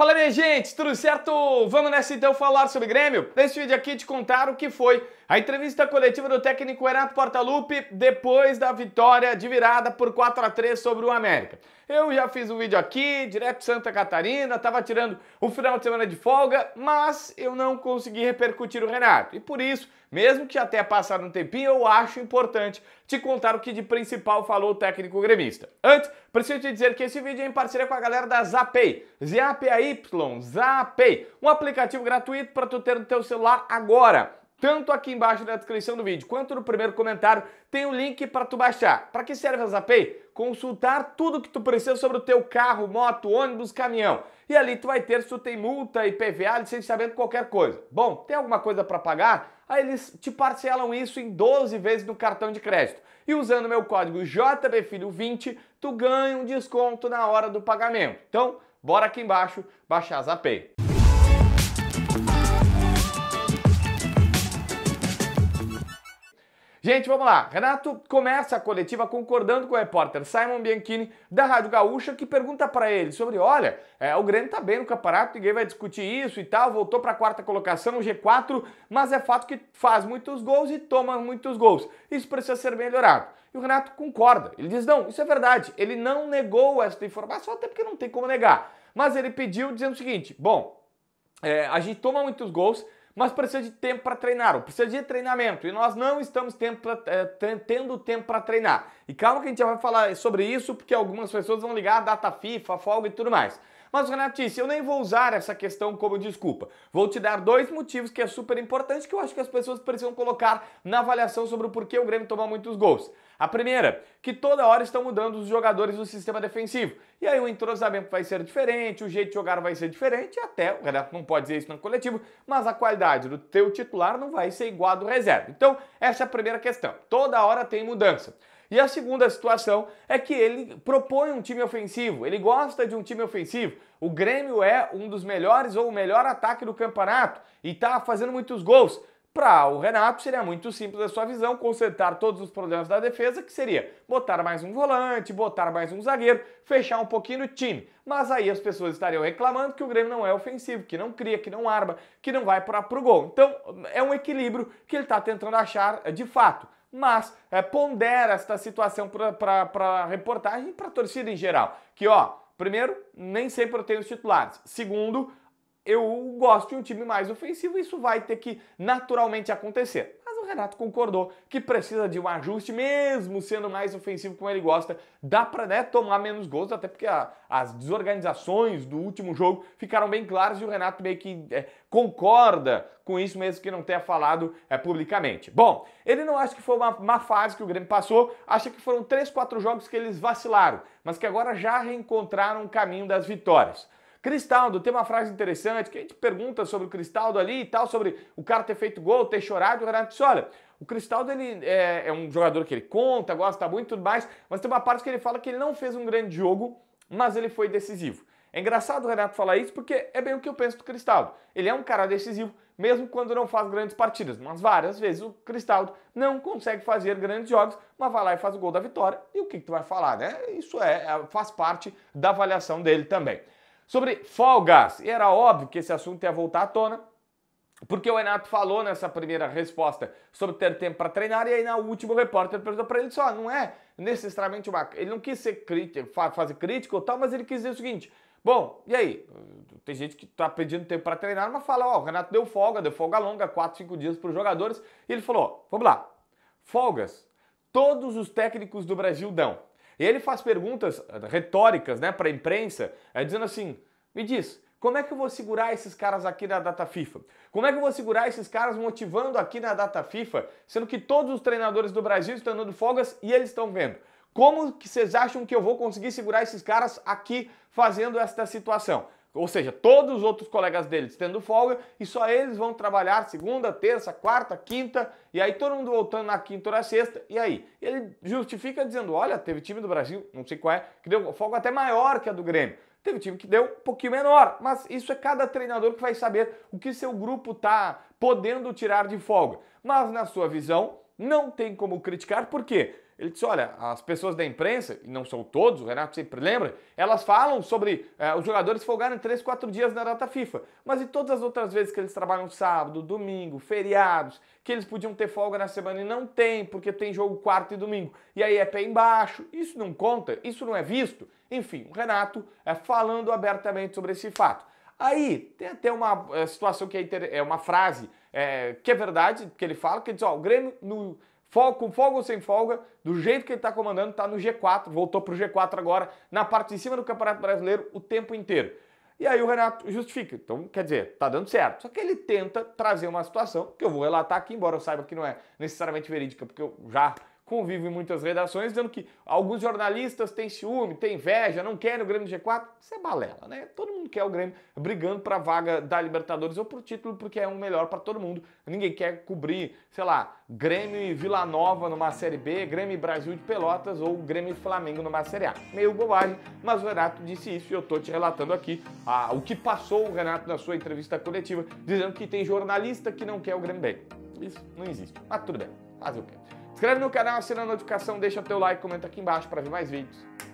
Fala minha gente, tudo certo? Vamos nessa então falar sobre Grêmio? Nesse vídeo aqui te contar o que foi a entrevista coletiva do técnico Renato Portaluppi depois da vitória de virada por 4 a 3 sobre o América. Eu já fiz um vídeo aqui, direto de Santa Catarina, estava tirando o final de semana de folga, mas eu não consegui repercutir o Renato. E por isso, mesmo que até passar um tempinho, eu acho importante te contar o que de principal falou o técnico gremista. Antes, preciso te dizer que esse vídeo é em parceria com a galera da Zapay. Zapay a Zapay. Um aplicativo gratuito para tu ter no teu celular agora tanto aqui embaixo na descrição do vídeo quanto no primeiro comentário tem o um link para tu baixar. Para que serve a API? Consultar tudo que tu precisa sobre o teu carro, moto, ônibus, caminhão. E ali tu vai ter se tu tem multa, IPVA, licenciamento, qualquer coisa. Bom, tem alguma coisa para pagar? Aí eles te parcelam isso em 12 vezes no cartão de crédito. E usando meu código JBFilho20, tu ganha um desconto na hora do pagamento. Então, bora aqui embaixo baixar a API. Gente, vamos lá. Renato começa a coletiva concordando com o repórter Simon Bianchini, da Rádio Gaúcha, que pergunta para ele sobre: olha, é, o Grêmio tá bem no campeonato, ninguém vai discutir isso e tal, voltou para a quarta colocação, o G4, mas é fato que faz muitos gols e toma muitos gols. Isso precisa ser melhorado. E o Renato concorda. Ele diz: não, isso é verdade. Ele não negou essa informação, até porque não tem como negar. Mas ele pediu dizendo o seguinte: bom, é, a gente toma muitos gols mas precisa de tempo para treinar, ou precisa de treinamento, e nós não estamos tempo pra, é, tendo tempo para treinar. E calma que a gente já vai falar sobre isso, porque algumas pessoas vão ligar a data FIFA, folga e tudo mais. Mas Renatice, Renato eu nem vou usar essa questão como desculpa. Vou te dar dois motivos que é super importante que eu acho que as pessoas precisam colocar na avaliação sobre o porquê o Grêmio toma muitos gols. A primeira, que toda hora estão mudando os jogadores do sistema defensivo. E aí o entrosamento vai ser diferente, o jeito de jogar vai ser diferente, até o Renato não pode dizer isso no coletivo, mas a qualidade do teu titular não vai ser igual à do reserva. Então, essa é a primeira questão. Toda hora tem mudança. E a segunda situação é que ele propõe um time ofensivo, ele gosta de um time ofensivo. O Grêmio é um dos melhores ou o melhor ataque do campeonato e está fazendo muitos gols. Para o Renato, seria muito simples a sua visão, consertar todos os problemas da defesa, que seria botar mais um volante, botar mais um zagueiro, fechar um pouquinho o time. Mas aí as pessoas estariam reclamando que o Grêmio não é ofensivo, que não cria, que não arma, que não vai para o gol. Então é um equilíbrio que ele está tentando achar eh, de fato mas é, pondera esta situação para a reportagem e para a torcida em geral. Que, ó, primeiro, nem sempre eu tenho os titulares. Segundo, eu gosto de um time mais ofensivo, isso vai ter que naturalmente acontecer o Renato concordou que precisa de um ajuste, mesmo sendo mais ofensivo como ele gosta. Dá para né, tomar menos gols, até porque a, as desorganizações do último jogo ficaram bem claras e o Renato meio que é, concorda com isso, mesmo que não tenha falado é, publicamente. Bom, ele não acha que foi uma má fase que o Grêmio passou, acha que foram três, quatro jogos que eles vacilaram, mas que agora já reencontraram o caminho das vitórias. Cristaldo, tem uma frase interessante que a gente pergunta sobre o Cristaldo ali e tal, sobre o cara ter feito gol, ter chorado, o Renato disse, olha, o Cristaldo ele é, é um jogador que ele conta, gosta muito e tudo mais, mas tem uma parte que ele fala que ele não fez um grande jogo, mas ele foi decisivo. É engraçado o Renato falar isso porque é bem o que eu penso do Cristaldo. Ele é um cara decisivo, mesmo quando não faz grandes partidas, mas várias vezes o Cristaldo não consegue fazer grandes jogos, mas vai lá e faz o gol da vitória. E o que, que tu vai falar, né? Isso é, é faz parte da avaliação dele também sobre folgas, E era óbvio que esse assunto ia voltar à tona, porque o Renato falou nessa primeira resposta sobre ter tempo para treinar, e aí na última o repórter perguntou para ele só, ah, não é necessariamente uma. Ele não quis ser crítico, fazer crítica ou tal, mas ele quis dizer o seguinte. Bom, e aí? Tem gente que está pedindo tempo para treinar, mas fala, ó, oh, o Renato deu folga, deu folga longa, 4, 5 dias para os jogadores, e ele falou, vamos lá, folgas, todos os técnicos do Brasil dão. E ele faz perguntas eh, retóricas né, para a imprensa, é, dizendo assim: me diz, como é que eu vou segurar esses caras aqui na data FIFA? Como é que eu vou segurar esses caras motivando aqui na data FIFA, sendo que todos os treinadores do Brasil estão dando folgas e eles estão vendo? Como que vocês acham que eu vou conseguir segurar esses caras aqui fazendo esta situação? Ou seja, todos os outros colegas deles tendo folga e só eles vão trabalhar segunda, terça, quarta, quinta e aí todo mundo voltando na quinta ou na sexta. E aí? Ele justifica dizendo: olha, teve time do Brasil, não sei qual é, que deu folga até maior que a do Grêmio. Teve time que deu um pouquinho menor, mas isso é cada treinador que vai saber o que seu grupo tá podendo tirar de folga. Mas na sua visão, não tem como criticar, por quê? Ele disse: olha, as pessoas da imprensa, e não são todos, o Renato sempre lembra, elas falam sobre eh, os jogadores folgarem 3, 4 dias na data FIFA. Mas e todas as outras vezes que eles trabalham sábado, domingo, feriados, que eles podiam ter folga na semana e não tem, porque tem jogo quarto e domingo. E aí é pé embaixo. Isso não conta, isso não é visto. Enfim, o Renato é, falando abertamente sobre esse fato. Aí tem até uma eh, situação que é, é uma frase é, que é verdade, que ele fala, que diz, ó, o Grêmio no folga, com folga ou sem folga, do jeito que ele está comandando, está no G4, voltou para o G4 agora, na parte de cima do Campeonato Brasileiro o tempo inteiro. E aí o Renato justifica. Então, quer dizer, tá dando certo. Só que ele tenta trazer uma situação que eu vou relatar aqui, embora eu saiba que não é necessariamente verídica, porque eu já convivo em muitas redações dizendo que alguns jornalistas têm ciúme, têm inveja, não querem o Grêmio G4. Isso é balela, né? Todo mundo quer o Grêmio brigando para a vaga da Libertadores ou para o título, porque é um melhor para todo mundo. Ninguém quer cobrir, sei lá, Grêmio e Vila Nova numa Série B, Grêmio e Brasil de Pelotas ou Grêmio e Flamengo numa Série A. Meio bobagem, mas o Renato disse isso e eu tô te relatando aqui ah, o que passou o Renato na sua entrevista coletiva, dizendo que tem jornalista que não quer o Grêmio bem. Isso não existe. Mas tudo bem, fazer o quê? Inscreve no canal, assina a notificação, deixa o teu like, comenta aqui embaixo para ver mais vídeos.